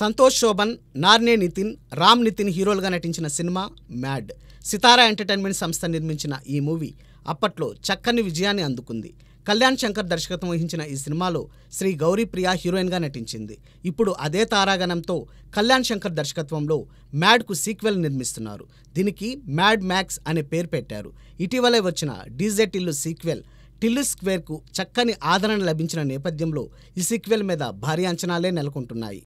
సంతోష్ శోభన్ నార్నే నితిన్ రామ్ నితిన్ హీరోలుగా నటించిన cinema mad సితారా entertainment సంస్థ నిర్మించిన ఈ మూవీ అప్పట్లో చక్కని విజయాన్ని అందుకుంది కళ్యాణ్ శంకర్ దర్శకత్వం వహించిన ఈ సినిమాలో శ్రీ గౌరీప్రియ హీరోయిన్గా నటించింది ఇప్పుడు అదే తారాగణంతో కళ్యాణ్ శంకర్ దర్శకత్వంలో మ్యాడ్కు సీక్వెల్ నిర్మిస్తున్నారు దీనికి మ్యాడ్ మ్యాక్స్ అనే పేరు పెట్టారు ఇటీవలే వచ్చిన డీజే టిల్లు సీక్వెల్ టిల్లు స్క్వేర్కు చక్కని ఆదరణ లభించిన నేపథ్యంలో ఈ సీక్వెల్ మీద భారీ అంచనాలే నెలకొంటున్నాయి